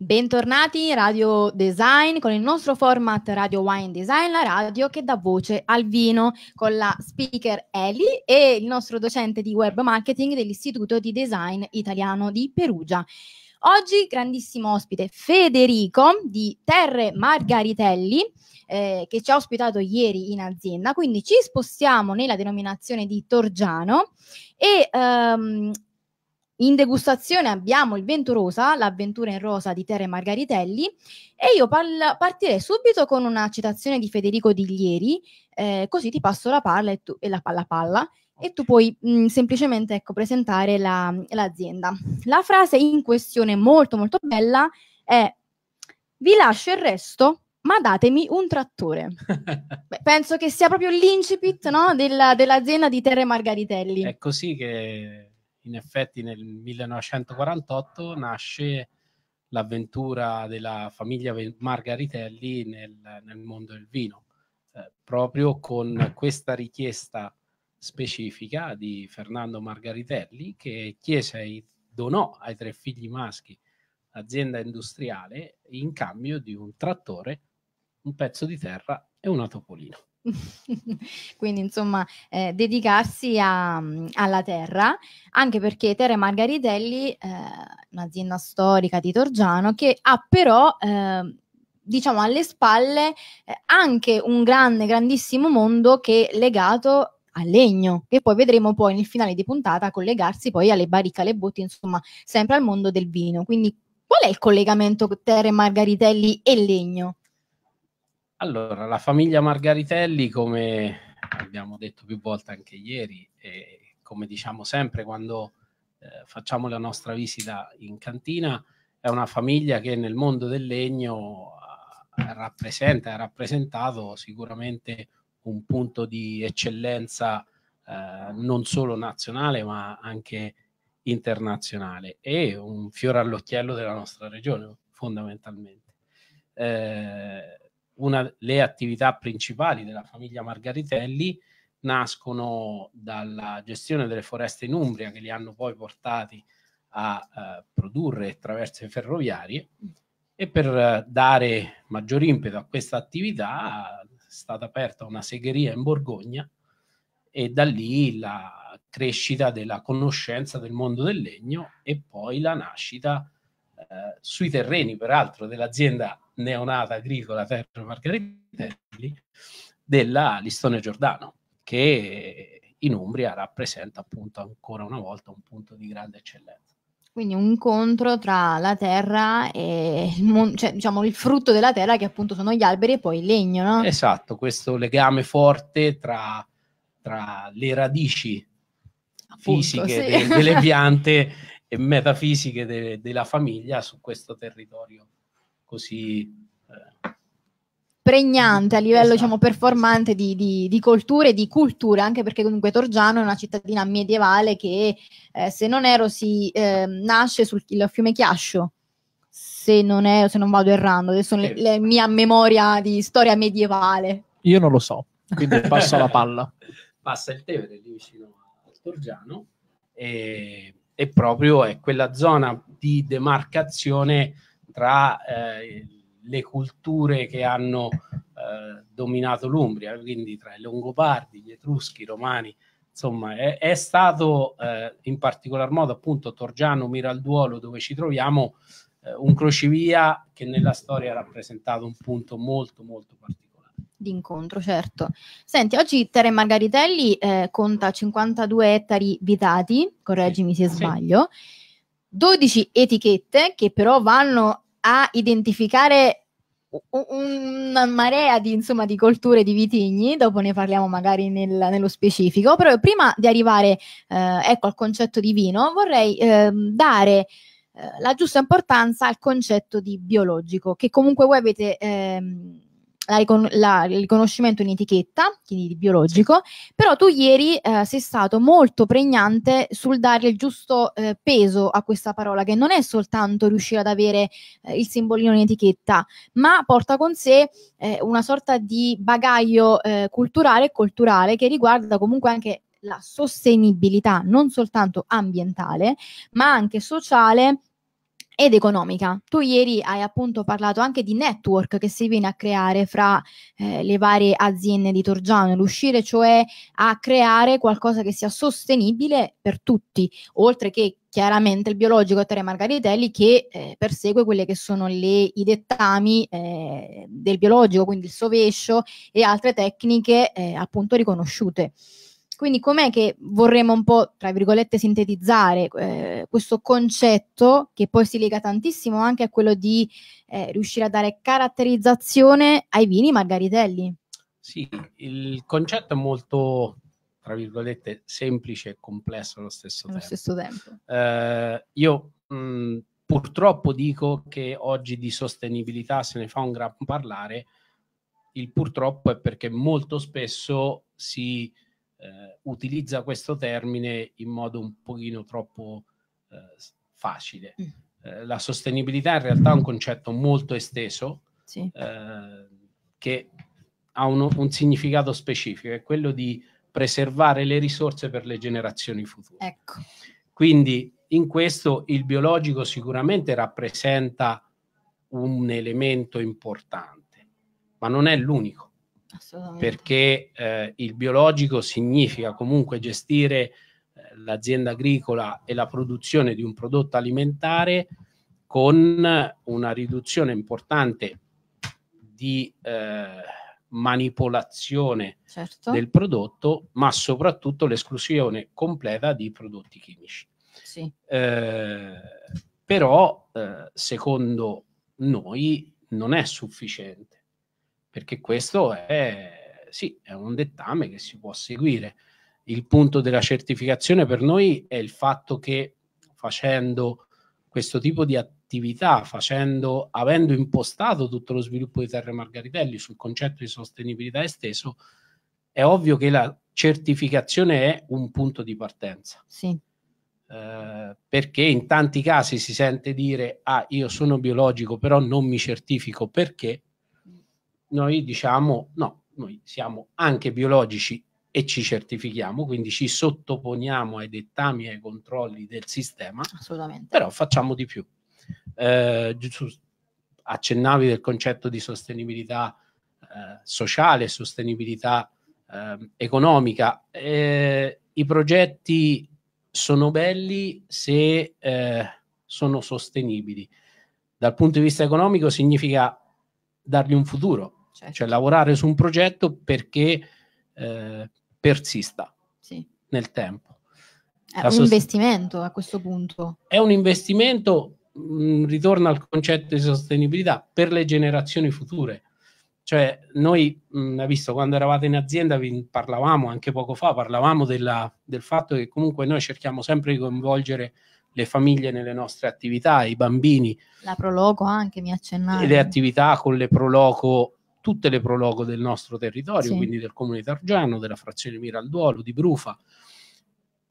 Bentornati Radio Design con il nostro format Radio Wine Design, la radio che dà voce al vino con la speaker Eli e il nostro docente di web marketing dell'Istituto di Design Italiano di Perugia. Oggi grandissimo ospite Federico di Terre Margaritelli eh, che ci ha ospitato ieri in azienda, quindi ci spostiamo nella denominazione di Torgiano e ehm, in degustazione abbiamo il vento rosa, l'avventura in rosa di Tere Margaritelli e io parla- partirei subito con una citazione di Federico Diglieri, eh, così ti passo la palla e, tu- e la palla palla e tu puoi mh, mm, semplicemente ecco, presentare la, l'azienda. La frase in questione molto molto bella è vi lascio il resto ma datemi un trattore. Beh, penso che sia proprio l'incipit no, della, dell'azienda di Terre Margaritelli. È così che in effetti nel 1948 nasce l'avventura della famiglia Margaritelli nel, nel mondo del vino, eh, proprio con questa richiesta specifica di Fernando Margaritelli che chiese ai, donò ai tre figli maschi l'azienda industriale in cambio di un trattore, un pezzo di terra e una topolina. Quindi insomma eh, dedicarsi a, alla terra, anche perché Terra Margaritelli, eh, un'azienda storica di Torgiano, che ha però eh, diciamo alle spalle eh, anche un grande, grandissimo mondo che è legato al legno, che poi vedremo poi nel finale di puntata collegarsi poi alle baricche, alle botti, insomma sempre al mondo del vino. Quindi qual è il collegamento Terra Margaritelli e legno? Allora, la famiglia Margaritelli, come abbiamo detto più volte anche ieri, e come diciamo sempre quando eh, facciamo la nostra visita in cantina, è una famiglia che nel mondo del legno eh, rappresenta e ha rappresentato sicuramente un punto di eccellenza eh, non solo nazionale ma anche internazionale e un fiore all'occhiello della nostra regione fondamentalmente. Eh, una delle attività principali della famiglia Margaritelli nascono dalla gestione delle foreste in Umbria che li hanno poi portati a eh, produrre le ferroviarie e per eh, dare maggior impeto a questa attività è stata aperta una segheria in Borgogna e da lì la crescita della conoscenza del mondo del legno e poi la nascita eh, sui terreni peraltro dell'azienda neonata agricola Terra Margheritelli della Listone Giordano, che in Umbria rappresenta appunto ancora una volta un punto di grande eccellenza. Quindi un incontro tra la terra e il, mon- cioè, diciamo, il frutto della terra che appunto sono gli alberi e poi il legno, no? Esatto, questo legame forte tra, tra le radici appunto, fisiche sì. de- delle piante e metafisiche de- della famiglia su questo territorio così eh, pregnante a livello esatto. diciamo, performante di, di, di colture e di culture, anche perché comunque Torgiano è una cittadina medievale che, eh, se non ero, si eh, nasce sul fiume Chiascio, se non, ero, se non vado errando, adesso eh. mia memoria di storia medievale. Io non lo so, quindi passo la palla. Passa il Tevere lì vicino a Torgiano e, e proprio è quella zona di demarcazione tra eh, le culture che hanno eh, dominato l'Umbria, quindi tra i Longobardi, gli Etruschi, i Romani, insomma è, è stato eh, in particolar modo appunto Torgiano Miralduolo dove ci troviamo eh, un crocevia che nella storia ha rappresentato un punto molto molto particolare d'incontro, certo. Senti, oggi Terre Margaritelli eh, conta 52 ettari vitati, correggimi se sbaglio, 12 etichette che però vanno a identificare una marea di, insomma, di colture di vitigni, dopo ne parliamo magari nel, nello specifico, però prima di arrivare eh, ecco, al concetto di vino vorrei eh, dare eh, la giusta importanza al concetto di biologico, che comunque voi avete... Ehm, la, la, il riconoscimento in etichetta, quindi di biologico, però tu ieri eh, sei stato molto pregnante sul dare il giusto eh, peso a questa parola, che non è soltanto riuscire ad avere eh, il simbolino in etichetta, ma porta con sé eh, una sorta di bagaglio eh, culturale e culturale che riguarda comunque anche la sostenibilità non soltanto ambientale ma anche sociale ed economica. Tu ieri hai appunto parlato anche di network che si viene a creare fra eh, le varie aziende di Torgiano, riuscire cioè a creare qualcosa che sia sostenibile per tutti, oltre che chiaramente il biologico Tere Margaritelli che eh, persegue quelle che sono le, i dettami eh, del biologico, quindi il sovescio e altre tecniche eh, appunto riconosciute. Quindi com'è che vorremmo un po', tra virgolette, sintetizzare eh, questo concetto che poi si lega tantissimo anche a quello di eh, riuscire a dare caratterizzazione ai vini margaritelli? Sì, il concetto è molto, tra virgolette, semplice e complesso allo stesso allo tempo. Stesso tempo. Eh, io mh, mm, purtroppo dico che oggi di sostenibilità se ne fa un gran parlare, il purtroppo è perché molto spesso si eh, utilizza questo termine in modo un pochino troppo eh, facile. Mm. Eh, la sostenibilità in realtà è un concetto molto esteso sì. Eh, che ha uno, un significato specifico, è quello di preservare le risorse per le generazioni future. Ecco. Quindi in questo il biologico sicuramente rappresenta un elemento importante, ma non è l'unico perché eh, il biologico significa comunque gestire eh, l'azienda agricola e la produzione di un prodotto alimentare con una riduzione importante di eh, manipolazione certo. del prodotto, ma soprattutto l'esclusione completa di prodotti chimici. Sì. Eh, però, eh, secondo noi, non è sufficiente perché questo è, sì, è un dettame che si può seguire. Il punto della certificazione per noi è il fatto che facendo questo tipo di attività, facendo, avendo impostato tutto lo sviluppo di Terre Margaritelli sul concetto di sostenibilità esteso, è ovvio che la certificazione è un punto di partenza. Sì. Eh, perché in tanti casi si sente dire ah io sono biologico però non mi certifico perché noi diciamo no, noi siamo anche biologici e ci certifichiamo, quindi ci sottoponiamo ai dettami e ai controlli del sistema, Assolutamente. però facciamo di più. Eh, accennavi del concetto di sostenibilità eh, sociale, sostenibilità ehm, eh, economica. I progetti sono belli se eh, sono sostenibili. Dal punto di vista economico significa dargli un futuro, certo. cioè lavorare su un progetto perché eh, persista sì. nel tempo. È La un sost... investimento a questo punto. È un investimento, mh, mm, ritorna al concetto di sostenibilità per le generazioni future. Cioè, noi, mh, mm, visto, quando eravate in azienda, vi parlavamo anche poco fa, parlavamo della, del fatto che comunque noi cerchiamo sempre di coinvolgere le famiglie nelle nostre attività, i bambini. La Proloco anche, mi accennavo. Le attività con le Proloco tutte le prologo del nostro territorio, sì. quindi del comune di targiano, della frazione Miralduolo, di Brufa,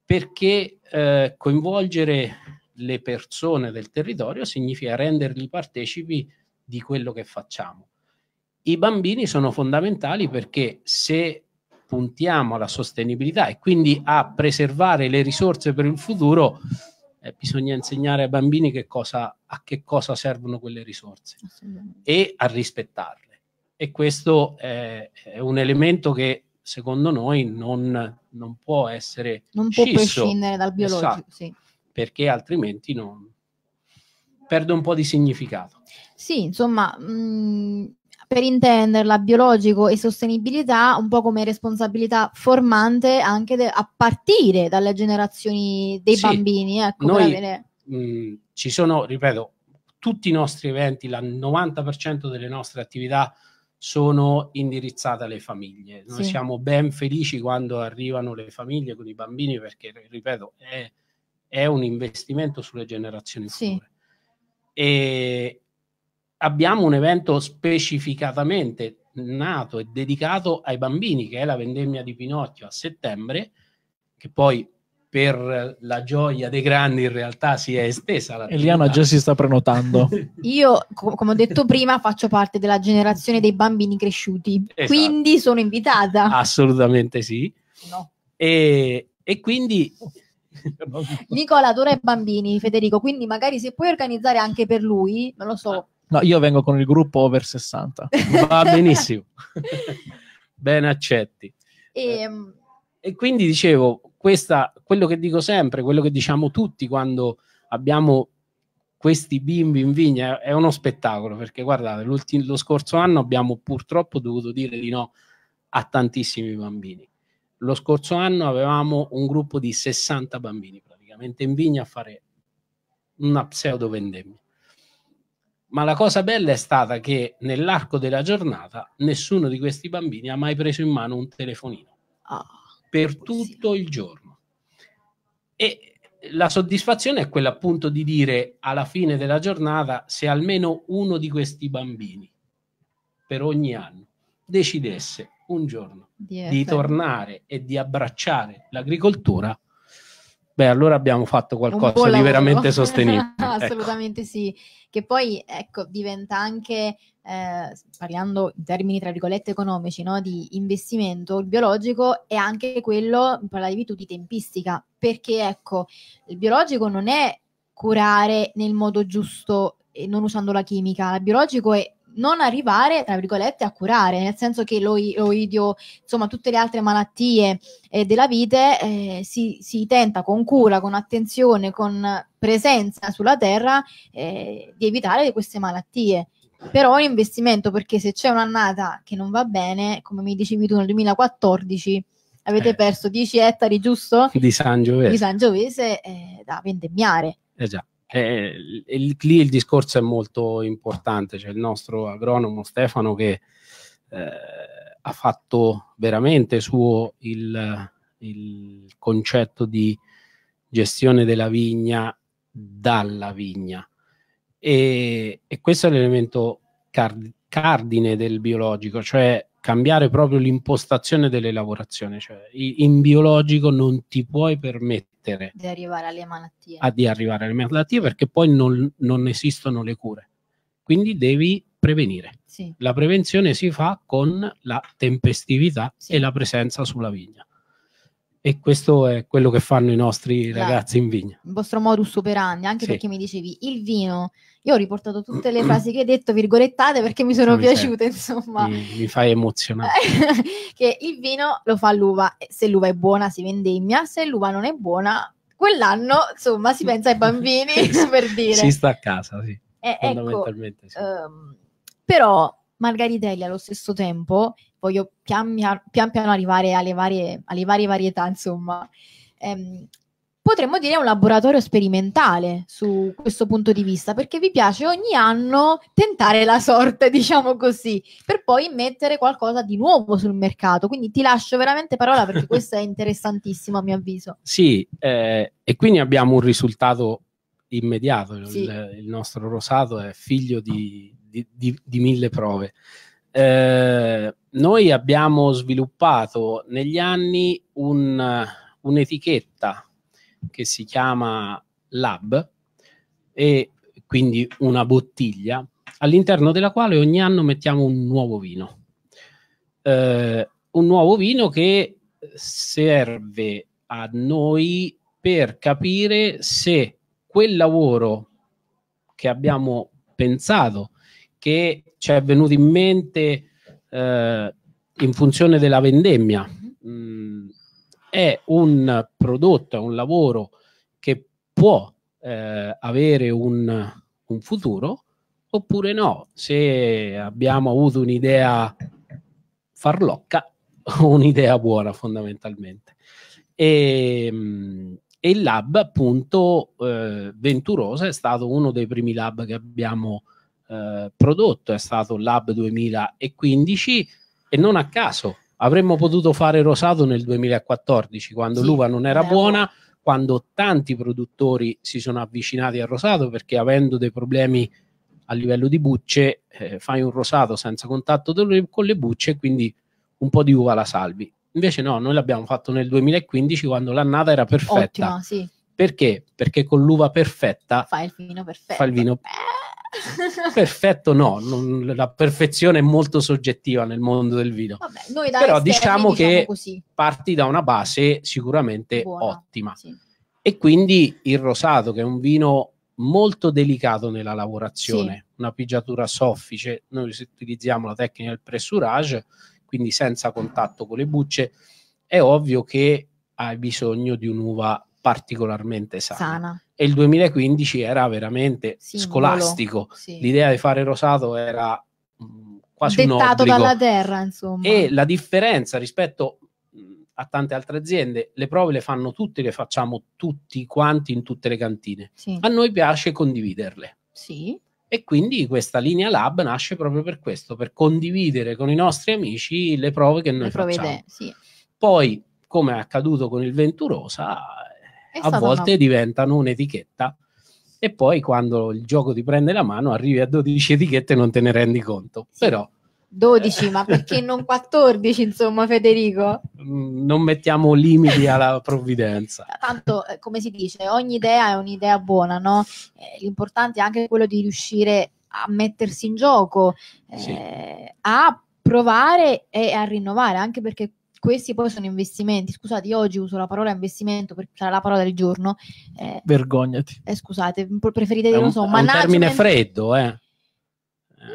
perché eh, coinvolgere le persone del territorio significa renderli partecipi di quello che facciamo. I bambini sono fondamentali perché se puntiamo alla sostenibilità e quindi a preservare le risorse per il futuro, eh, bisogna insegnare ai bambini che cosa, a che cosa servono quelle risorse e a rispettarle e questo è, è un elemento che secondo noi non, non può essere non può scisso, prescindere dal biologico esatto, sì. perché altrimenti non, perde un po' di significato sì insomma mh, mm, per intenderla biologico e sostenibilità un po' come responsabilità formante anche de- a partire dalle generazioni dei sì, bambini ecco, noi, avere... mh, mm, ci sono ripeto tutti i nostri eventi, il 90% delle nostre attività sono indirizzate alle famiglie. Noi sì. siamo ben felici quando arrivano le famiglie con i bambini perché, ripeto, è, è un investimento sulle generazioni future. Sì. E abbiamo un evento specificatamente nato e dedicato ai bambini, che è la vendemmia di Pinocchio a settembre, che poi per la gioia dei grandi in realtà si è estesa. La Eliana già si sta prenotando. Io, come ho detto prima, faccio parte della generazione dei bambini cresciuti, esatto. quindi sono invitata. Assolutamente sì. No. E, e quindi... Nicola adora i bambini, Federico, quindi magari se puoi organizzare anche per lui, non lo so. Ah, no, io vengo con il gruppo over 60. Va benissimo. ben accetti. E, ehm, e quindi dicevo, questa, quello che dico sempre, quello che diciamo tutti quando abbiamo questi bimbi in vigna è uno spettacolo perché guardate, lo scorso anno abbiamo purtroppo dovuto dire di no a tantissimi bambini. Lo scorso anno avevamo un gruppo di 60 bambini praticamente in vigna a fare una pseudo vendemmia. Ma la cosa bella è stata che nell'arco della giornata nessuno di questi bambini ha mai preso in mano un telefonino. Ah per tutto il giorno. E la soddisfazione è quella appunto di dire alla fine della giornata se almeno uno di questi bambini per ogni anno decidesse un giorno di, di tornare e di abbracciare l'agricoltura, beh allora abbiamo fatto qualcosa di veramente sostenibile. Ecco. Assolutamente ecco. sì, che poi ecco diventa anche eh, parlando in termini tra virgolette economici, no, di investimento, il biologico è anche quello, parlavi tu, di tempistica, perché ecco, il biologico non è curare nel modo giusto e non usando la chimica, il biologico è non arrivare, tra virgolette, a curare, nel senso che l'oidio, insomma, tutte le altre malattie eh, della vite eh, si, si, tenta con cura, con attenzione, con presenza sulla terra eh, di evitare queste malattie però è un investimento perché se c'è un'annata che non va bene, come mi dicevi tu nel 2014, avete eh. perso 10 ettari, giusto? Di San Giovese. Di San Giovese eh, da vendemmiare. Eh già. Eh, eh il, lì il discorso è molto importante, c'è cioè il nostro agronomo Stefano che eh, ha fatto veramente suo il, il concetto di gestione della vigna dalla vigna e, e questo è l'elemento card, cardine del biologico, cioè cambiare proprio l'impostazione delle lavorazioni. Cioè, in biologico non ti puoi permettere di arrivare alle malattie, a, arrivare alle malattie perché poi non, non, esistono le cure. Quindi devi prevenire. Sì. La prevenzione si fa con la tempestività sì. e la presenza sulla vigna. E questo è quello che fanno i nostri Beh, ragazzi in vigna. Il vostro modus operandi, anche sì. perché mi dicevi il vino. Io ho riportato tutte le mm. frasi che hai detto, virgolettate, perché mi sono mi piaciute, sei. insomma. Mi, mi, fai emozionare. che il vino lo fa l'uva. Se l'uva è buona si vendemmia, se l'uva non è buona, quell'anno, insomma, si pensa ai bambini, per dire. Si sta a casa, sì. Eh, ecco, sì. Um, però Margaritelli allo stesso tempo, voglio pian, pian piano arrivare alle varie, alle varie varietà, insomma, ehm, potremmo dire un laboratorio sperimentale su questo punto di vista, perché vi piace ogni anno tentare la sorte, diciamo così, per poi mettere qualcosa di nuovo sul mercato. Quindi ti lascio veramente parola perché questo è interessantissimo a mio avviso. Sì, eh, e quindi abbiamo un risultato immediato, sì. il, il nostro rosato è figlio di di, di, di mille prove. Eh, noi abbiamo sviluppato negli anni un, un'etichetta che si chiama Lab e quindi una bottiglia all'interno della quale ogni anno mettiamo un nuovo vino. Eh, un nuovo vino che serve a noi per capire se quel lavoro che abbiamo pensato che ci è venuto in mente eh, in funzione della vendemmia. Mm, è un prodotto, è un lavoro che può eh, avere un, un futuro oppure no, se abbiamo avuto un'idea farlocca un'idea buona fondamentalmente. E, e, il lab appunto eh, Venturosa è stato uno dei primi lab che abbiamo eh, prodotto è stato Lab 2015 e non a caso avremmo potuto fare Rosato nel 2014 quando sì, l'uva non era buona, quando tanti produttori si sono avvicinati al Rosato perché avendo dei problemi a livello di bucce eh, fai un Rosato senza contatto con le bucce e quindi un po' di uva la salvi. Invece no, noi l'abbiamo fatto nel 2015 quando l'annata era perfetta. Ottimo, sì. Perché? Perché con l'uva perfetta fa il vino perfetto. Fa il vino perfetto eh perfetto no, non, la perfezione è molto soggettiva nel mondo del video. Vabbè, noi da Però diciamo, diciamo, che così. parti da una base sicuramente Buona, ottima. Sì. E quindi il rosato, che è un vino molto delicato nella lavorazione, sì. una pigiatura soffice, noi utilizziamo la tecnica del pressurage, quindi senza contatto con le bucce, è ovvio che hai bisogno di un'uva particolarmente sana. sana e il 2015 era veramente Simbolo, scolastico. Sì. L'idea di fare rosato era mm, quasi dettato un obbligo. dalla terra, insomma. E la differenza rispetto mm, a tante altre aziende, le prove le fanno tutte, le facciamo tutti quanti in tutte le cantine. Sì. A noi piace condividerle. Sì. E quindi questa linea lab nasce proprio per questo, per condividere con i nostri amici le prove che noi le facciamo. Idee, sì. Poi, come è accaduto con il Venturosa, a volte una... diventano un'etichetta e poi quando il gioco ti prende la mano arrivi a 12 etichette e non te ne rendi conto. Sì. Però 12, eh, ma perché non 14, insomma, Federico? Mm, non mettiamo limiti alla provvidenza. Tanto, eh, come si dice, ogni idea è un'idea buona, no? Eh, l'importante è anche quello di riuscire a mettersi in gioco, sì. eh, a provare e a rinnovare, anche perché questi poi sono investimenti. Scusate, io oggi uso la parola investimento perché sarà la parola del giorno. Eh, Vergognati. Eh, scusate, preferite dire, non so, ma... È un termine freddo, eh. eh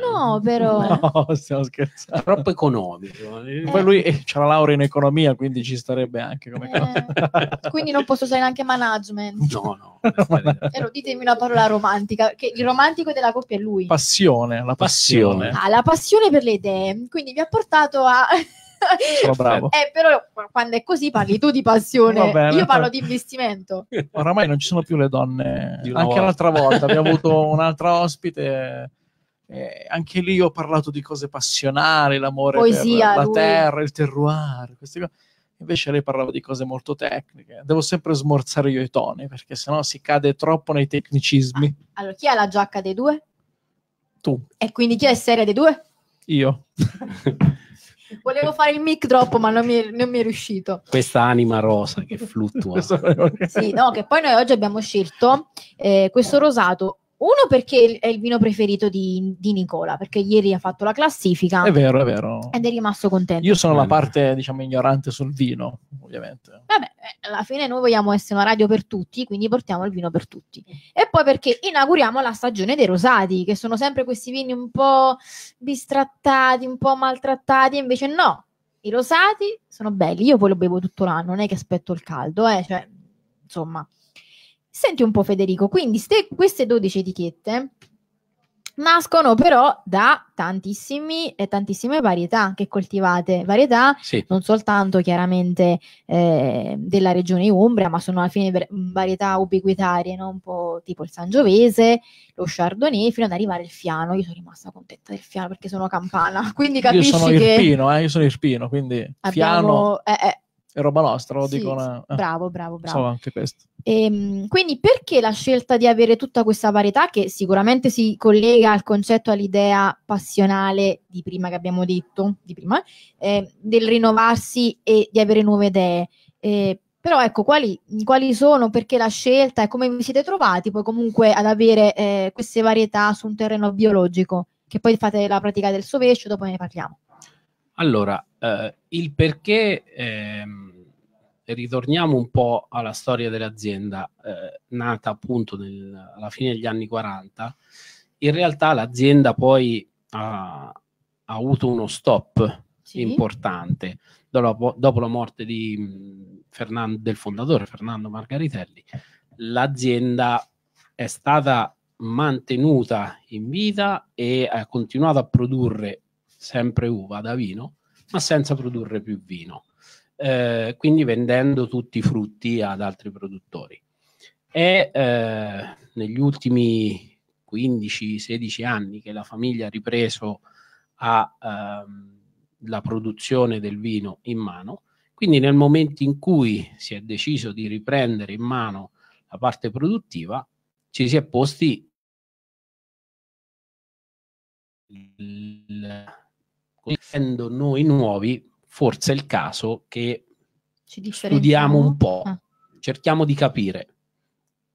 no, però... No, stiamo scherzando. Troppo economico. Eh. Poi lui eh, c'ha la laurea in economia, quindi ci starebbe anche come... Eh. quindi non posso usare neanche management. No, no. Però ditemi una parola romantica, che il romantico della coppia è lui. Passione, la passione. Ah, la passione per le idee. Quindi vi ha portato a... Sono bravo. Eh, però quando è così parli tu di passione, io parlo cioè di investimento. Oramai non ci sono più le donne. Anche volta. l'altra volta abbiamo avuto un'altra ospite. Eh, eh, anche lì ho parlato di cose passionali, l'amore Poesia, per la lui. terra, il terroir, queste cose. Invece lei parlava di cose molto tecniche. Devo sempre smorzare io i toni, perché sennò si cade troppo nei tecnicismi. Ah, allora, chi ha la giacca dei due? Tu. E quindi chi è seria dei due? Io. Volevo fare il mic drop, ma non mi, è, non mi è riuscito. Questa anima rosa che fluttua. sì, no, che poi noi oggi abbiamo scelto eh, questo rosato uno perché è il vino preferito di, di, Nicola, perché ieri ha fatto la classifica. È vero, è vero. Ed è rimasto contento. Io sono la parte, diciamo, ignorante sul vino, ovviamente. Vabbè, eh, alla fine noi vogliamo essere una radio per tutti, quindi portiamo il vino per tutti. E poi perché inauguriamo la stagione dei rosati, che sono sempre questi vini un po' bistrattati, un po' maltrattati, invece no. I rosati sono belli, io poi lo bevo tutto l'anno, non è che aspetto il caldo, eh, cioè, insomma. Senti un po' Federico, quindi ste, queste 12 etichette nascono però da tantissime e tantissime varietà che coltivate, varietà sì. non soltanto chiaramente eh, della regione Umbria, ma sono alla fine varietà ubiquitarie, no? un po' tipo il Sangiovese, lo Chardonnay, fino ad arrivare al Fiano. Io sono rimasta contenta del Fiano perché sono campana, quindi capisci io sono irpino, che... Eh, io sono irpino, quindi abbiamo, Fiano... Eh, eh è roba nostra, lo sì, dico una... eh. Bravo, bravo, bravo. So, anche questo. E, ehm, quindi perché la scelta di avere tutta questa varietà che sicuramente si collega al concetto, all'idea passionale di prima che abbiamo detto, di prima, eh, del rinnovarsi e di avere nuove idee? Eh, però ecco, quali, quali, sono, perché la scelta e come vi siete trovati poi comunque ad avere eh, queste varietà su un terreno biologico? Che poi fate la pratica del sovescio, dopo ne parliamo. Allora, eh, il perché, ehm, ritorniamo un po' alla storia dell'azienda, eh, nata appunto nel, alla fine degli anni 40, in realtà l'azienda poi ha, ha avuto uno stop sì. importante dopo, dopo, la morte di mm, Fernando, del fondatore Fernando Margaritelli. L'azienda è stata mantenuta in vita e ha continuato a produrre sempre uva da vino, ma senza produrre più vino, eh, quindi vendendo tutti i frutti ad altri produttori. E eh, negli ultimi 15-16 anni che la famiglia ha ripreso a, ehm, la produzione del vino in mano, quindi nel momento in cui si è deciso di riprendere in mano la parte produttiva, ci si è posti il essendo noi nuovi, forse è il caso che studiamo un po', ah. cerchiamo di capire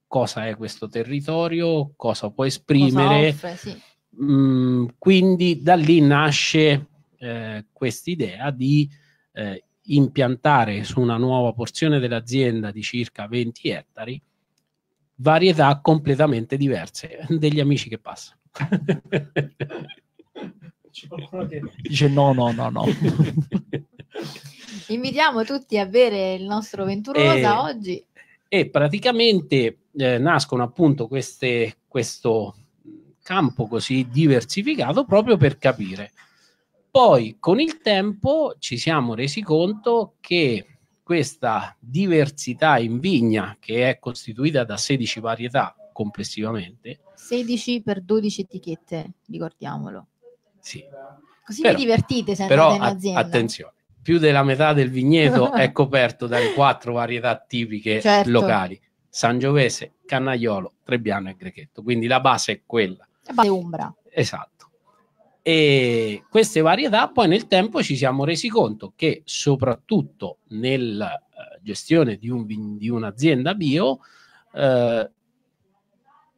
cosa è questo territorio, cosa può esprimere. Cosa offre, sì. mm, quindi da lì nasce eh, idea di eh, impiantare su una nuova porzione dell'azienda di circa 20 ettari varietà completamente diverse degli amici che passano. dice no, no, no, no. Invitiamo tutti a bere il nostro Venturosa e, eh, oggi. E praticamente eh, nascono appunto queste, questo campo così diversificato proprio per capire. Poi con il tempo ci siamo resi conto che questa diversità in vigna, che è costituita da 16 varietà complessivamente, 16 per 12 etichette, ricordiamolo. Sì. Così però, vi divertite sempre però, in azienda. attenzione, più della metà del vigneto è coperto dalle quattro varietà tipiche certo. locali. Sangiovese, Cannaiolo, Trebbiano e Grechetto. Quindi la base è quella. La base Umbra. Esatto. E queste varietà poi nel tempo ci siamo resi conto che soprattutto nella eh, gestione di, un, di un'azienda bio, eh,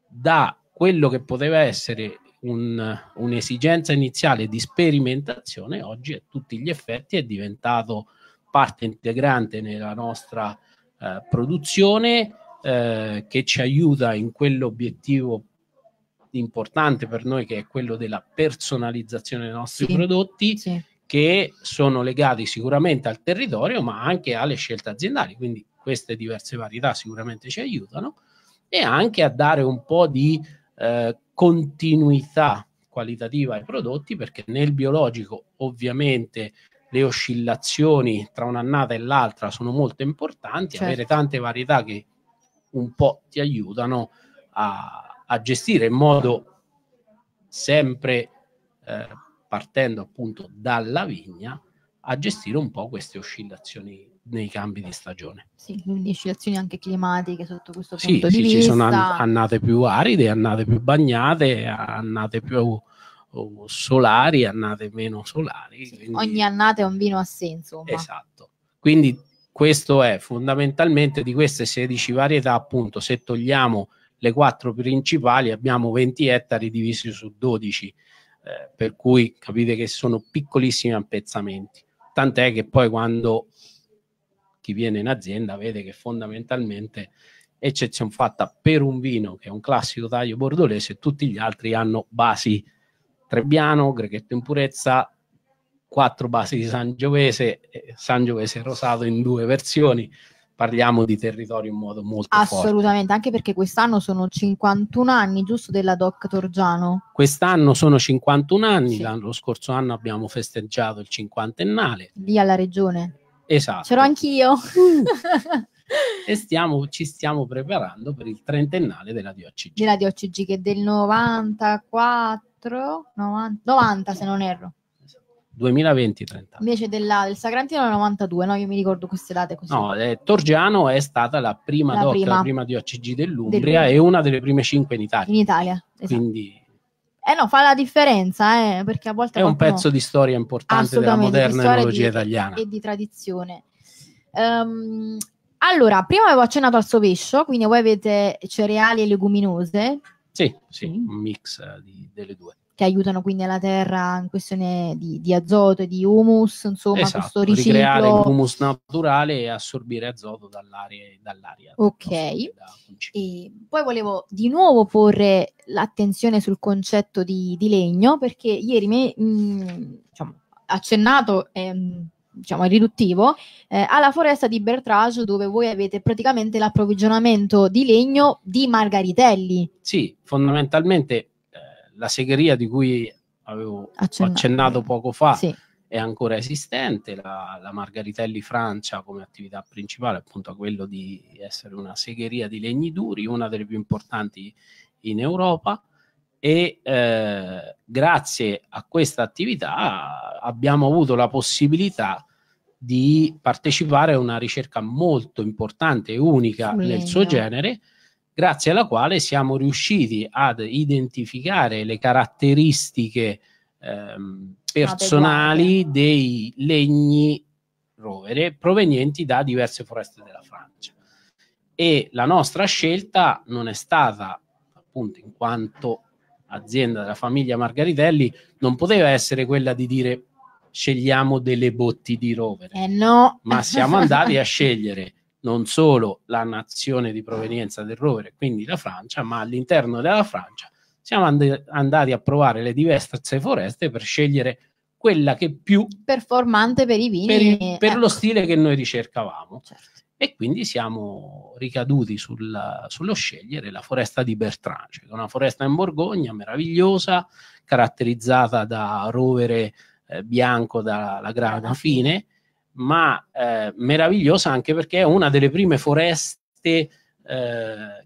da quello che poteva essere un, un'esigenza iniziale di sperimentazione, oggi a tutti gli effetti è diventato parte integrante nella nostra eh, produzione eh, che ci aiuta in quell'obiettivo importante per noi che è quello della personalizzazione dei nostri sì, prodotti sì. che sono legati sicuramente al territorio ma anche alle scelte aziendali quindi queste diverse varietà sicuramente ci aiutano e anche a dare un po' di eh, continuità qualitativa ai prodotti, perché nel biologico ovviamente le oscillazioni tra un'annata e l'altra sono molto importanti, certo. avere tante varietà che un po' ti aiutano a, a gestire in modo sempre eh, partendo appunto dalla vigna a gestire un po' queste oscillazioni nei cambi di stagione. Sì, quindi oscillazioni anche climatiche sotto questo sì, punto sì, di vista. Sì, ci sono annate più aride, annate più bagnate, annate più solari, annate meno solari. Sì, quindi... Ogni annata è un vino a sé, insomma. Esatto. Quindi questo è fondamentalmente di queste 16 varietà, appunto, se togliamo le quattro principali abbiamo 20 ettari divisi su 12, eh, per cui capite che sono piccolissimi appezzamenti. Tant'è che poi quando chi viene in azienda vede che fondamentalmente eccezione fatta per un vino che è un classico taglio bordolese, tutti gli altri hanno basi trebbiano, Grechetto in purezza, quattro basi di Sangiovese, eh, Sangiovese rosato in due versioni. Parliamo di territorio in modo molto Assolutamente, forte. anche perché quest'anno sono 51 anni, giusto, della Doc Torgiano? Quest'anno sono 51 anni, sì. l'anno lo scorso anno abbiamo festeggiato il cinquantennale. Via la regione? Esatto. Ce anch'io. e stiamo, ci stiamo preparando per il trentennale della DOCG. Della DOCG che è del 94, 90, 90 se non erro. 2020-30. Invece della, del Sagrantino del 92, no? Io mi ricordo queste date così. No, eh, Torgiano è stata la prima la doc, prima. la prima DOCG dell'Umbria del... e una delle prime cinque in Italia. In Italia, esatto. Quindi eh no, fa la differenza, eh, perché a volte... È un pezzo di storia importante della moderna enologia italiana. E di tradizione. Um, allora, prima avevo accennato al sovescio, quindi voi avete cereali e leguminose. Sì, sì, un mix eh, di, delle due che aiutano quindi la terra in questione di, di azoto e di humus, insomma, esatto, questo riciclo. Ricreare humus naturale e assorbire azoto dall'aria. dall'aria ok. E poi volevo di nuovo porre l'attenzione sul concetto di, di legno, perché ieri mi mm, diciamo, accennato... Ehm, diciamo, riduttivo, eh, alla foresta di Bertrage dove voi avete praticamente l'approvvigionamento di legno di Margaritelli. Sì, fondamentalmente la segheria di cui avevo accennato, accennato poco fa sì. è ancora esistente, la, la, Margaritelli Francia come attività principale, appunto a quello di essere una segheria di legni duri, una delle più importanti in Europa e eh, grazie a questa attività abbiamo avuto la possibilità di partecipare a una ricerca molto importante e unica Sull'egno. nel suo genere grazie alla quale siamo riusciti ad identificare le caratteristiche ehm, personali dei legni rovere provenienti da diverse foreste della Francia. E la nostra scelta non è stata, appunto, in quanto azienda della famiglia Margaritelli, non poteva essere quella di dire scegliamo delle botti di rovere. Eh no. Ma siamo andati a scegliere non solo la nazione di provenienza del rover, quindi la Francia, ma all'interno della Francia siamo and- andati a provare le diverse foreste per scegliere quella che più performante per i vini per, il, per eh. lo ecco. stile che noi ricercavamo certo. e quindi siamo ricaduti sulla, sullo scegliere la foresta di Bertrand, cioè una foresta in Borgogna meravigliosa caratterizzata da rovere eh, bianco dalla grana fine ma eh, meravigliosa anche perché è una delle prime foreste eh,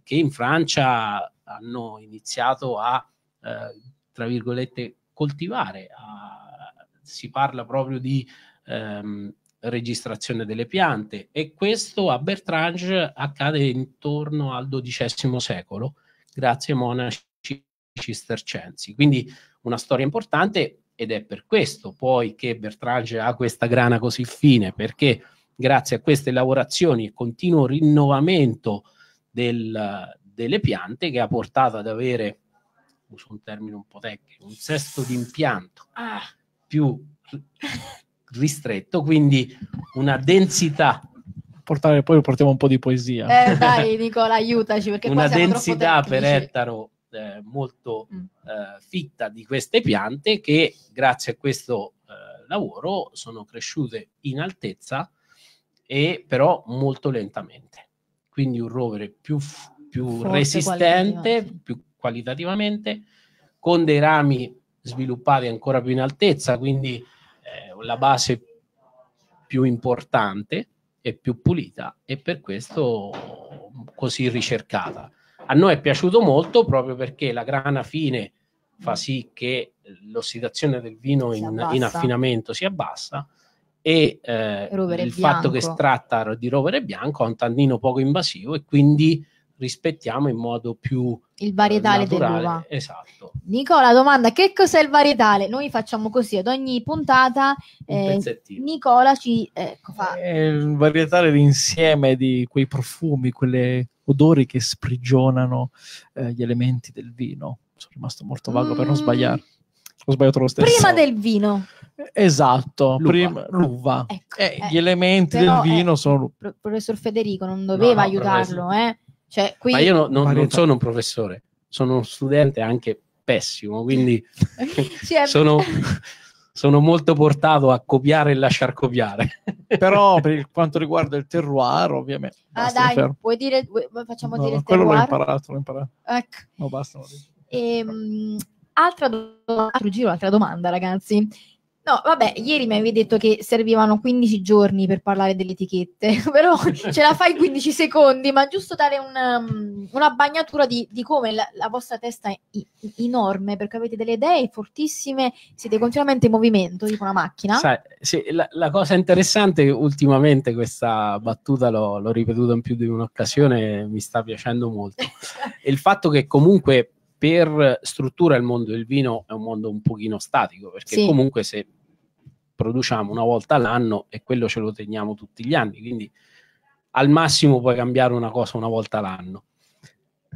che in Francia hanno iniziato a, eh, tra virgolette, coltivare. A, ah, si parla proprio di ehm, registrazione delle piante e questo a Bertrange accade intorno al XII secolo grazie ai monaci cistercensi. Quindi una storia importante ed è per questo poi che Bertrage ha questa grana così fine, perché grazie a queste lavorazioni e continuo rinnovamento del, delle piante che ha portato ad avere, uso un termine un po' tecnico, un sesto di impianto ah. più ristretto, quindi una densità portare poi portiamo un po' di poesia. Eh, dai Nicola, aiutaci perché una densità per ettaro eh, molto mm. eh, fitta di queste piante che grazie a questo eh, lavoro sono cresciute in altezza e però molto lentamente. Quindi un rovere più, più resistente, qualitativamente. più qualitativamente, con dei rami sviluppati ancora più in altezza, quindi eh, la base più importante e più pulita e per questo così ricercata. A noi è piaciuto molto proprio perché la grana fine fa mm. sì che l'ossidazione del vino in, in affinamento si abbassa e eh, il fatto che si tratta di rovere bianco ha un tannino poco invasivo e quindi rispettiamo in modo più il varietale eh, dell'uva. Esatto. Nicola domanda che cos'è il varietale? Noi facciamo così ad ogni puntata eh, Nicola ci ecco, fa è il varietale l'insieme di quei profumi, quelle odori che sprigionano eh, gli elementi del vino. Sono rimasto molto vago mm. per non mm. sbagliare. Ho sbagliato lo stesso. Prima del vino. Esatto, l'uva. Prima, l'uva. Ecco, eh, eh, gli elementi del eh, vino sono... Il professor Federico non doveva no, no, aiutarlo, eh? cioè, quindi... Ma io no, non, non sono un professore, sono uno studente anche pessimo, quindi sono, sono molto portato a copiare e lasciar copiare. Però per quanto riguarda il terroir, ovviamente. Ah dai, fermo. vuoi dire, vuoi, facciamo no, dire il terroir? Quello l'ho imparato, l'ho imparato. Ecco. No, basta. Ehm, altra, do- altro giro, altra domanda, ragazzi. No, vabbè, ieri mi avevi detto che servivano 15 giorni per parlare delle etichette, però ce la fai 15 secondi, ma giusto dare una, um, una bagnatura di, di come la, la, vostra testa è enorme, perché avete delle idee fortissime, siete continuamente in movimento, tipo una macchina. Sai, sì, la, la, cosa interessante, ultimamente questa battuta l'ho, l'ho ripetuta in più di un'occasione, mi sta piacendo molto, il fatto che comunque per struttura il mondo del vino è un mondo un pochino statico, perché sì. comunque se produciamo una volta all'anno e quello ce lo teniamo tutti gli anni, quindi al massimo puoi cambiare una cosa una volta all'anno.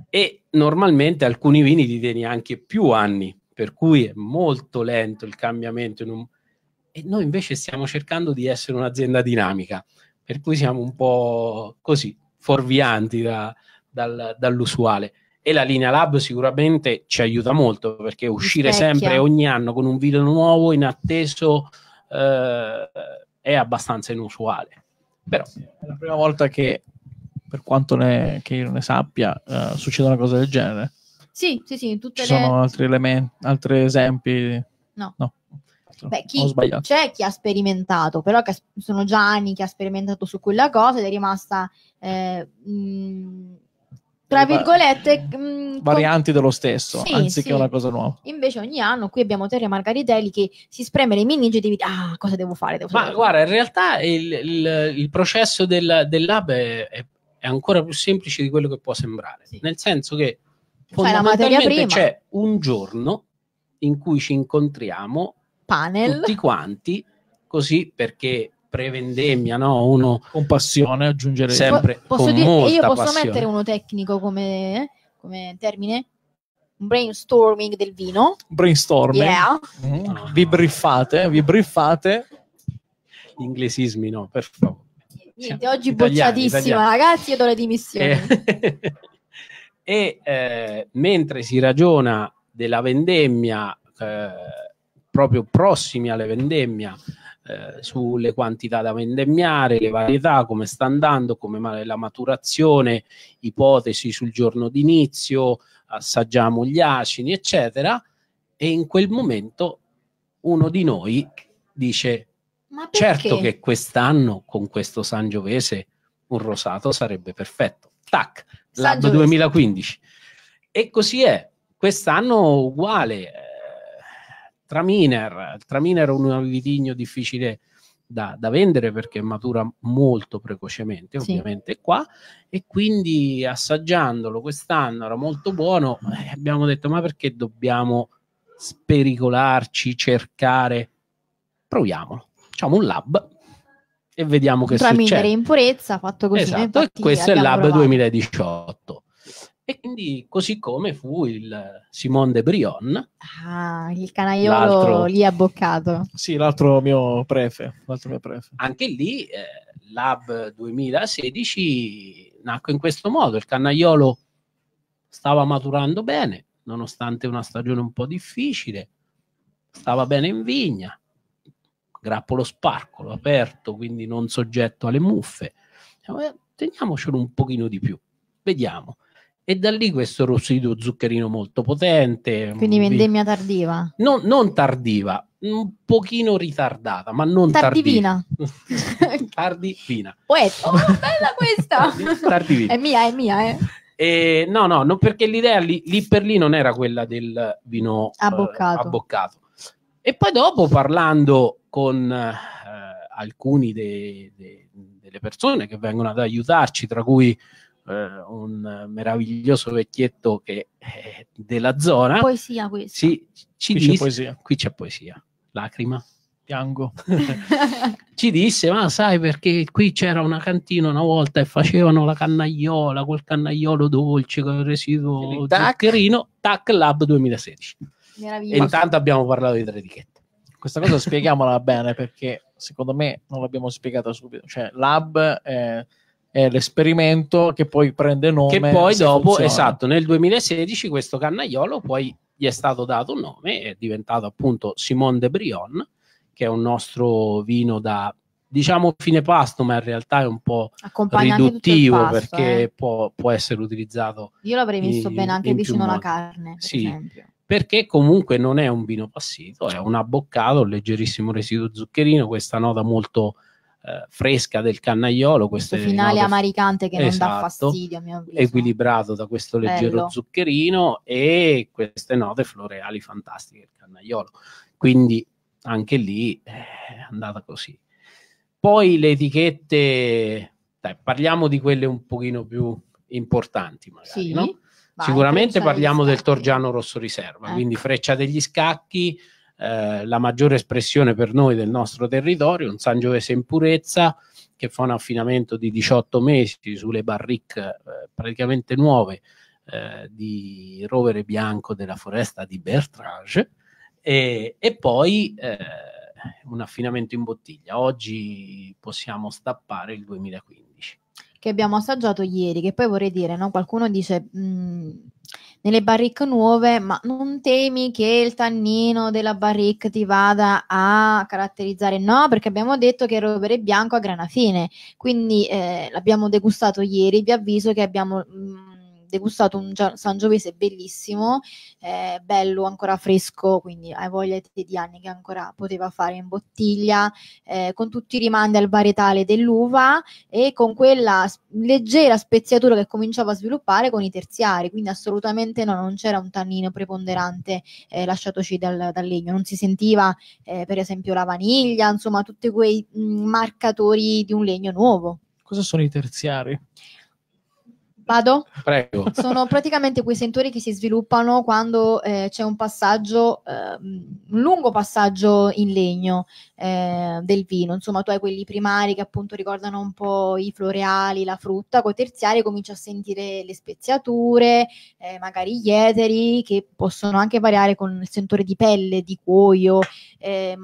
E normalmente alcuni vini ti tieni anche più anni, per cui è molto lento il cambiamento. In un... E noi invece stiamo cercando di essere un'azienda dinamica, per cui siamo un po' così, fuorvianti da, dal, dall'usuale e la linea Lab sicuramente ci aiuta molto perché uscire Specchia. sempre ogni anno con un video nuovo inatteso eh, è abbastanza inusuale. Però è la prima volta che, per quanto ne, che io ne sappia, eh, succede una cosa del genere. Sì, sì, sì. Tutte Ci le... sono altri, element- altri esempi? No. no. Beh, chi, c'è chi ha sperimentato, però sono già anni che ha sperimentato su quella cosa ed è rimasta eh, mh, tra virgolette mh, mm, varianti dello stesso sì, anziché sì. una cosa nuova invece ogni anno qui abbiamo Terry Margaritelli che si spreme le meningi e devi ah cosa devo fare devo ma fare? guarda in realtà il, il, il processo del, del lab è, è, ancora più semplice di quello che può sembrare sì. nel senso che fondamentalmente c'è un giorno in cui ci incontriamo panel tutti quanti così perché pre-vendemmia, no? Uno con passione, aggiungere sempre po- posso con dire, Io posso passione. mettere uno tecnico come, eh, come termine? brainstorming del vino. Brainstorming. Yeah. Mm-hmm. Vi briffate, vi briffate. Gli inglesismi no, per favore. Niente, Siamo oggi italiani, bocciatissima, italiani. ragazzi, io do le dimissioni. Eh. e eh, mentre si ragiona della vendemmia, eh, proprio prossimi alle vendemmia, eh, sulle quantità da vendemmiare, le varietà, come sta andando, come la maturazione, ipotesi sul giorno d'inizio, assaggiamo gli acini, eccetera. E in quel momento uno di noi dice: Ma Certo che quest'anno con questo Sangiovese un rosato sarebbe perfetto. Tac, l'anno 2015. E così è. Quest'anno uguale Traminer, Traminer è un vitigno difficile da, da, vendere perché matura molto precocemente, ovviamente sì. qua, e quindi assaggiandolo quest'anno era molto buono, eh, abbiamo detto ma perché dobbiamo spericolarci, cercare? Proviamolo, facciamo un lab e vediamo che Traminer succede. Traminer in purezza, fatto così. Esatto, e questo è il lab provato. 2018. E quindi così come fu il Simone de Brion. Ah, il canaiolo lì abboccato. Sì, l'altro mio prefe. L'altro mio prefe. Anche lì eh, l'Hub 2016 nacque in questo modo. Il canaiolo stava maturando bene, nonostante una stagione un po' difficile, stava bene in vigna, grappolo sparcolo, aperto, quindi non soggetto alle muffe. Eh, teniamocelo un pochino di più, vediamo. E da lì questo residuo zuccherino molto potente. Quindi mm, vendemmia tardiva. Non, non tardiva, un pochino ritardata, ma non tardivina. Tardivina. tardivina. oh, bella questa! tardivina. È mia, è mia, eh. E, no, no, no, perché l'idea lì, lì, per lì non era quella del vino eh, abboccato. Eh, abboccato. E poi dopo parlando con eh, alcuni de, de, delle persone che vengono ad aiutarci, tra cui eh, un meraviglioso vecchietto che è della zona. Poesia questa. Sì, ci qui, dis- c'è poesia. qui c'è poesia. Lacrima. Piango. ci disse, ma sai perché qui c'era una cantina una volta e facevano la cannaiola, quel cannaiolo dolce con il residuo zuccherino, TAC Lab 2016. Meraviglioso. E intanto abbiamo parlato di tre etichette. Questa cosa spieghiamola bene perché secondo me non l'abbiamo spiegata subito. Cioè, Lab... Eh, è l'esperimento che poi prende nome. Che poi dopo, funziona. esatto, nel 2016 questo cannaiolo poi gli è stato dato un nome, è diventato appunto Simone de Brion, che è un nostro vino da diciamo fine pasto, ma in realtà è un po' riduttivo pasto, perché eh. può, può, essere utilizzato. Io l'avrei visto in, bene anche vicino alla carne, per sì, esempio. Perché comunque non è un vino passito, è un abboccato, un leggerissimo residuo zuccherino, questa nota molto eh, fresca del cannaiolo. Questo, questo finale amaricante che esatto, non dà esatto. fastidio, a mio avviso. Equilibrato da questo leggero Bello. zuccherino e queste note floreali fantastiche del cannaiolo. Quindi anche lì eh, è andata così. Poi le etichette, dai, parliamo di quelle un pochino più importanti magari, sì, no? vai, Sicuramente parliamo del Torgiano Rosso Riserva, ecco. quindi Freccia degli Scacchi, eh, la maggiore espressione per noi del nostro territorio, un Sangiovese in purezza che fa un affinamento di 18 mesi sulle barrique eh, praticamente nuove eh, di rovere bianco della foresta di Bertrage e, e poi eh, un affinamento in bottiglia. Oggi possiamo stappare il 2015 che abbiamo assaggiato ieri, che poi vorrei dire, no? qualcuno dice mh, mm, nelle barrique nuove, ma non temi che il tannino della barrique ti vada a caratterizzare? No, perché abbiamo detto che il rovere bianco a grana fine, quindi eh, l'abbiamo degustato ieri, vi avviso che abbiamo... Mh, mm, degustato un sangiovese bellissimo, eh, bello, ancora fresco, quindi hai voglia di anni che ancora poteva fare in bottiglia, eh, con tutti i rimandi al varietale dell'uva e con quella leggera speziatura che cominciava a sviluppare con i terziari, quindi assolutamente no, non c'era un tannino preponderante eh, lasciatoci dal, dal, legno, non si sentiva eh, per esempio la vaniglia, insomma tutti quei mh, mm, marcatori di un legno nuovo. Cosa sono i terziari? Vado? Prego. Sono praticamente quei sentori che si sviluppano quando eh, c'è un passaggio, eh, un lungo passaggio in legno eh, del vino. Insomma, tu hai quelli primari che appunto ricordano un po' i floreali, la frutta, con i terziari cominci a sentire le speziature, eh, magari gli eteri, che possono anche variare con il sentore di pelle, di cuoio. Eh,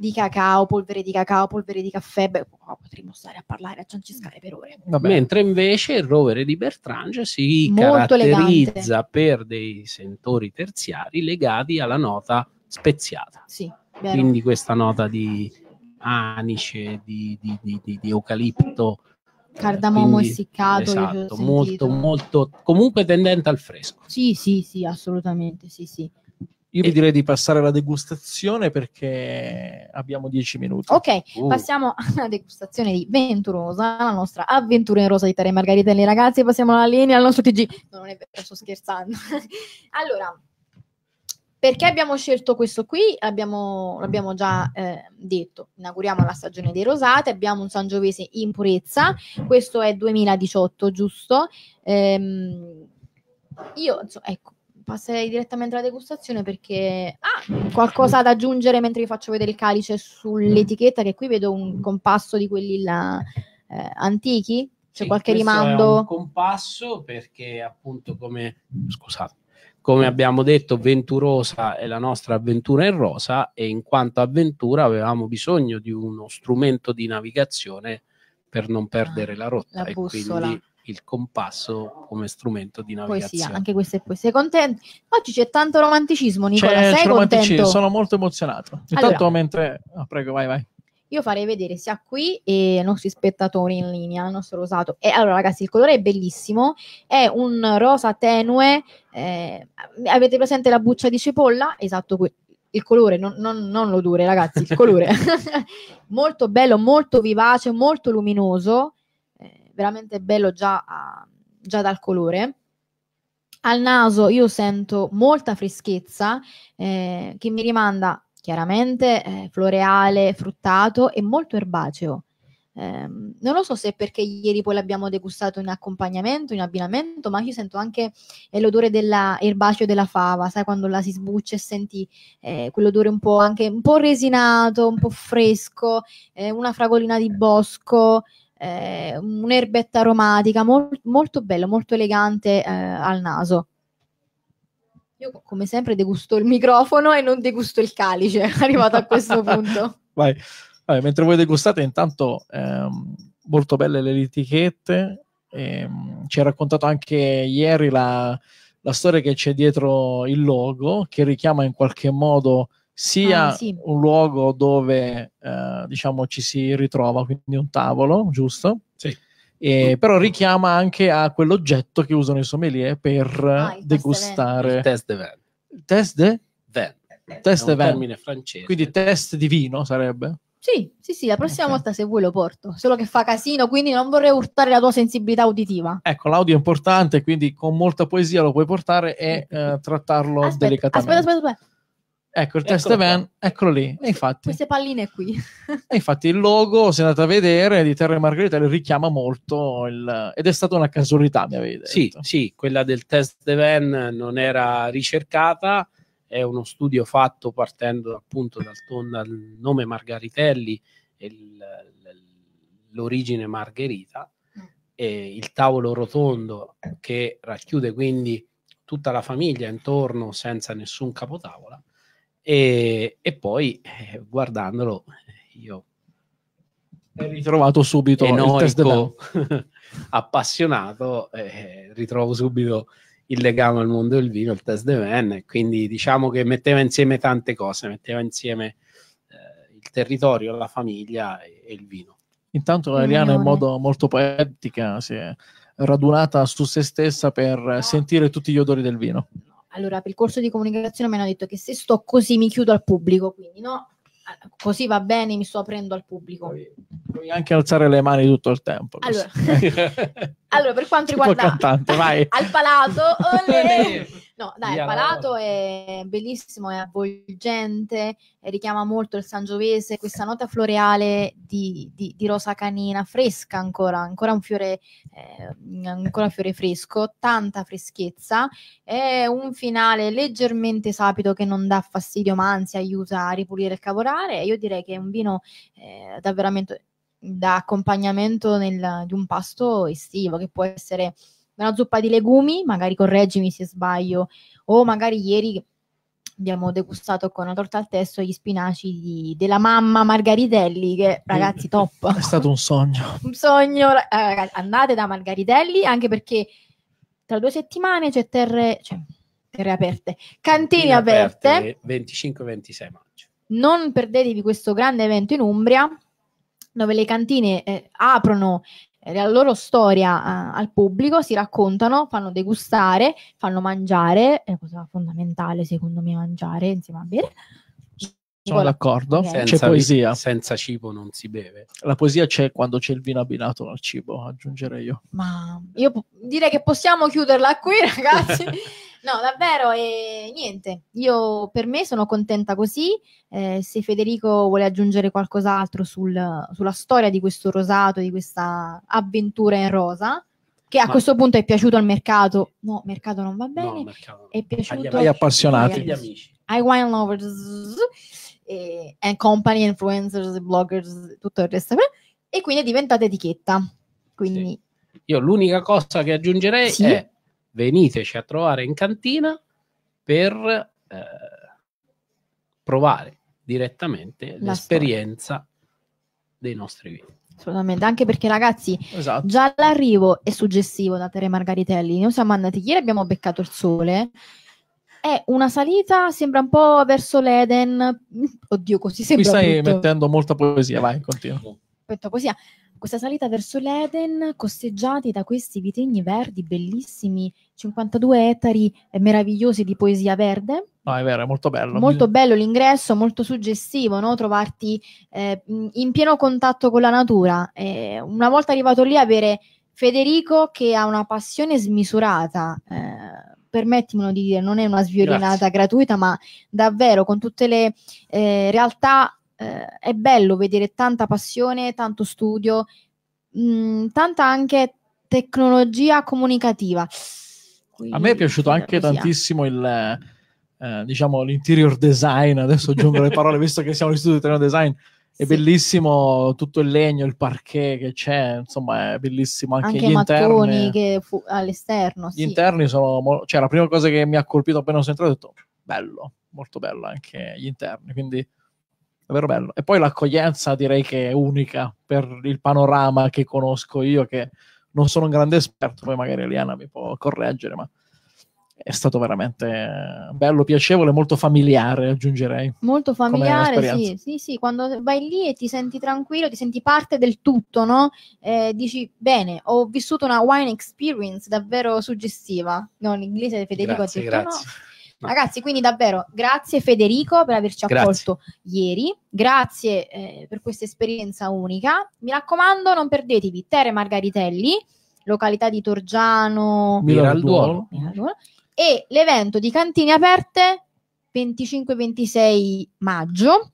di cacao, polvere di cacao, polvere di caffè, beh, oh, potremmo stare a parlare a cianciscare per ore. Vabbè. Mentre invece il rovere di Bertrange si Molto caratterizza elegante. per dei sentori terziari legati alla nota speziata. Sì, Quindi questa nota di anice, di, di, di, di eucalipto, eh, cardamomo quindi, essiccato esatto, molto molto comunque tendente al fresco sì sì sì assolutamente sì sì io e... vi direi di passare alla degustazione perché abbiamo dieci minuti. Ok, uh. passiamo alla degustazione di Venturosa, la nostra avventura in rosa di Tare Margherita e le ragazze. Passiamo alla linea al nostro TG. No, non è vero, sto scherzando. allora, perché abbiamo scelto questo qui? Abbiamo, l'abbiamo già eh, detto, inauguriamo la stagione dei rosati, abbiamo un Sangiovese in purezza, questo è 2018 giusto? Ehm, io, ecco, passerei direttamente alla degustazione perché... Ah, qualcosa da aggiungere mentre vi faccio vedere il calice sull'etichetta, che qui vedo un compasso di quelli là, eh, antichi. C'è sì, qualche rimando? È un compasso perché appunto come... Scusate come abbiamo detto, Venturosa è la nostra avventura in rosa e in quanto avventura avevamo bisogno di uno strumento di navigazione per non perdere ah, la rotta. La bussola. e quindi il compasso come strumento di navigazione. Poesia, anche questo è poesia. Sei contento? Oggi c'è tanto romanticismo, Nicola, c'è, sei c'è romanticismo, sono molto emozionato. Intanto allora, mentre... Oh, prego, vai, vai. Io farei vedere sia qui e i nostri spettatori in linea, il nostro rosato. E allora ragazzi, il colore è bellissimo, è un rosa tenue, eh, avete presente la buccia di cipolla? Esatto, qui il colore, non, non, non l'odore, ragazzi, il colore. molto bello, molto vivace, molto luminoso veramente bello già, a, già dal colore. Al naso io sento molta freschezza eh, che mi rimanda chiaramente eh, floreale, fruttato e molto erbaceo. Eh, non lo so se perché ieri poi l'abbiamo degustato in accompagnamento, in abbinamento, ma io sento anche eh, l'odore dell'erbaceo della fava, sai quando la si sbuccia e senti eh, quell'odore un po' anche un po' resinato, un po' fresco, eh, una fragolina di bosco, eh, un'erbetta aromatica molt, molto bella, molto elegante eh, al naso. Io come sempre degusto il microfono e non degusto il calice, arrivato a questo punto. Vai. Vabbè, mentre voi degustate, intanto ehm, molto belle le etichette. Ehm, ci ha raccontato anche ieri la, la, storia che c'è dietro il logo, che richiama in qualche modo sia ah, sì. un luogo dove eh, diciamo ci si ritrova, quindi un tavolo, giusto? Sì. E, mm. però richiama anche a quell'oggetto che usano i sommelier per ah, degustare il test de vin. Il test de vin. Test è un termine francese. Quindi test di vino sarebbe? Sì, sì, sì, la prossima okay. volta se vuoi lo porto, solo che fa casino, quindi non vorrei urtare la tua sensibilità uditiva. Ecco, l'audio è importante, quindi con molta poesia lo puoi portare e eh, trattarlo aspetta, delicatamente. Aspetta, aspetta, aspetta. Ecco il test eccolo event, qua. eccolo lì. E infatti, Queste palline qui. e infatti il logo, se andate a vedere, di Terra e Margherita richiama molto il, ed è stata una casualità, mi avete detto. Sì, sì, quella del test event non era ricercata, è uno studio fatto partendo appunto dal, ton, dal nome Margaritelli e l'origine Margherita e il tavolo rotondo che racchiude quindi tutta la famiglia intorno senza nessun capotavola e, e poi eh, guardandolo io ho ritrovato subito Enoico. il test appassionato, eh, ritrovo subito il legame al mondo del vino, il test de Venne, quindi diciamo che metteva insieme tante cose, metteva insieme eh, il territorio, la famiglia e, e il vino. Intanto Ariana in modo molto poetica si è radunata su se stessa per sentire tutti gli odori del vino allora per il corso di comunicazione mi hanno detto che se sto così mi chiudo al pubblico, quindi no, così va bene, mi sto aprendo al pubblico. Puoi, anche alzare le mani tutto il tempo. Allora, allora per quanto riguarda cantante, al palato, olè, No, dai, il palato è bellissimo, è avvolgente, richiama molto il sangiovese, questa nota floreale di, di, di rosa canina, fresca ancora, ancora un fiore, eh, ancora un fiore fresco, tanta freschezza, è un finale leggermente sapido che non dà fastidio ma anzi aiuta a ripulire il cavorare io direi che è un vino eh, da da accompagnamento nel, di un pasto estivo che può essere una zuppa di legumi, magari correggimi se sbaglio, o magari ieri abbiamo degustato con una torta al testo gli spinaci di, della mamma Margaritelli che ragazzi top è stato un sogno un sogno eh, andate da Margaritelli anche perché tra due settimane c'è terre, cioè, terre aperte cantine, aperte, aperte 25-26 maggio non perdetevi questo grande evento in Umbria dove le cantine eh, aprono la loro storia eh, al pubblico, si raccontano, fanno degustare, fanno mangiare, è cosa fondamentale secondo me mangiare insieme a bere. Sono d'accordo, okay. c'è poesia. senza cibo non si beve. La poesia c'è quando c'è il vino abbinato al cibo, aggiungerei io. Ma io direi che possiamo chiuderla qui, ragazzi. No, davvero, e niente, io per me sono contenta così. Eh, se Federico vuole aggiungere qualcos'altro sul, sulla storia di questo rosato, di questa avventura in rosa, che a Ma... questo punto è piaciuto al mercato, no, mercato non va bene, no, è piaciuto agli appassionati, agli amici. ai wine lovers, e, and company, influencers, bloggers, tutto il resto, e quindi è diventata etichetta. Quindi... Sì. Io l'unica cosa che aggiungerei sì? è veniteci a trovare in cantina per eh, provare direttamente La l'esperienza storia. dei nostri vini. Assolutamente, anche perché ragazzi, esatto. già l'arrivo è suggestivo da Tere Margaritelli. Noi siamo andati ieri, abbiamo beccato il sole. È una salita, sembra un po' verso l'Eden. Oddio, così sembra. Mi stai brutto. mettendo molta poesia, vai, continua. Aspetta, poesia. Questa salita verso l'Eden, costeggiati da questi vitegni verdi bellissimi, 52 ettari meravigliosi di poesia verde. No, è vero, è molto bello. Molto bello l'ingresso, molto suggestivo, no? trovarti eh, in pieno contatto con la natura. Eh, una volta arrivato lì, avere Federico che ha una passione smisurata. Eh, permettimelo di dire, non è una sviolinata Grazie. gratuita, ma davvero con tutte le eh, realtà eh, è bello vedere tanta passione, tanto studio, mh, mm, tanta anche tecnologia comunicativa. Quindi, a me è piaciuto anche sia. tantissimo il, eh, eh, diciamo, l'interior design, adesso aggiungo le parole visto che siamo all'istituto di interior design, è sì. bellissimo tutto il legno, il parquet che c'è, insomma è bellissimo anche, anche gli interni. che fu- all'esterno. Gli sì. interni sono, mo- cioè la prima cosa che mi ha colpito appena sono entrato ho detto bello, molto bello anche gli interni, quindi davvero bello. E poi l'accoglienza direi che è unica per il panorama che conosco io, che non sono un grande esperto, poi magari Eliana mi può correggere, ma è stato veramente bello, piacevole, molto familiare, aggiungerei. Molto familiare, sì, sì, sì, quando vai lì e ti senti tranquillo, ti senti parte del tutto, no? Eh, dici, bene, ho vissuto una wine experience davvero suggestiva. No, l'inglese Federico grazie, ha detto grazie. no. Ragazzi, quindi davvero grazie Federico per averci accolto grazie. ieri, grazie eh, per questa esperienza unica. Mi raccomando, non perdetevi Terre Margaritelli, località di Torgiano, Miralduolo, e l'evento di Cantine Aperte 25-26 maggio.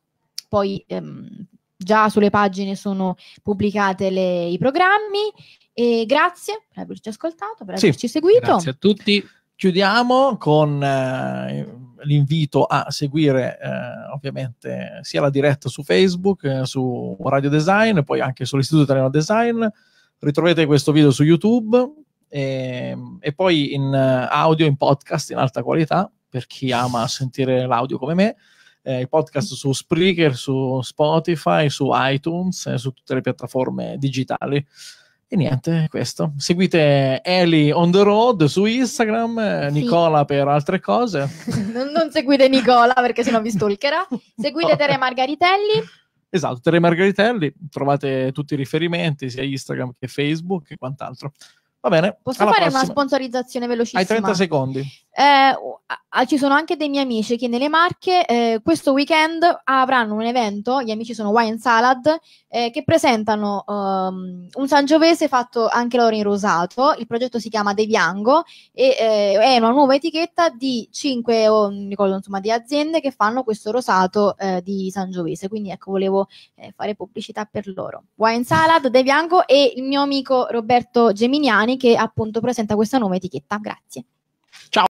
Poi ehm, già sulle pagine sono pubblicate le, i programmi. E grazie per averci ascoltato, per averci sì, seguito. Grazie a tutti. Chiudiamo con eh, l'invito a seguire eh, ovviamente sia la diretta su Facebook, eh, su Radio Design, poi anche sull'Istituto Italiano Design. Ritrovate questo video su YouTube e, ehm, e poi in eh, audio, in podcast in alta qualità per chi ama sentire l'audio come me. Eh, I podcast su Spreaker, su Spotify, su iTunes, eh, su tutte le piattaforme digitali. E niente, questo. Seguite Eli on the road su Instagram, eh, sì. Nicola per altre cose. non, non, seguite Nicola perché sennò vi stalkerà. Seguite Tere Margaritelli. Esatto, Tere Margaritelli, trovate tutti i riferimenti sia Instagram che Facebook e quant'altro. Va bene. Posso fare prossima. una sponsorizzazione velocissima? Hai 30 secondi. Eh, ci sono anche dei miei amici che nelle Marche eh, questo weekend avranno un evento, gli amici sono Wine Salad, eh, che presentano um, un sangiovese fatto anche loro in rosato, il progetto si chiama Deviango e eh, è una nuova etichetta di 5 oh, ricordo, insomma, di aziende che fanno questo rosato eh, di sangiovese, quindi ecco volevo eh, fare pubblicità per loro. Wine Salad, Deviango e il mio amico Roberto Geminiani che appunto presenta questa nuova etichetta. Grazie. Ciao.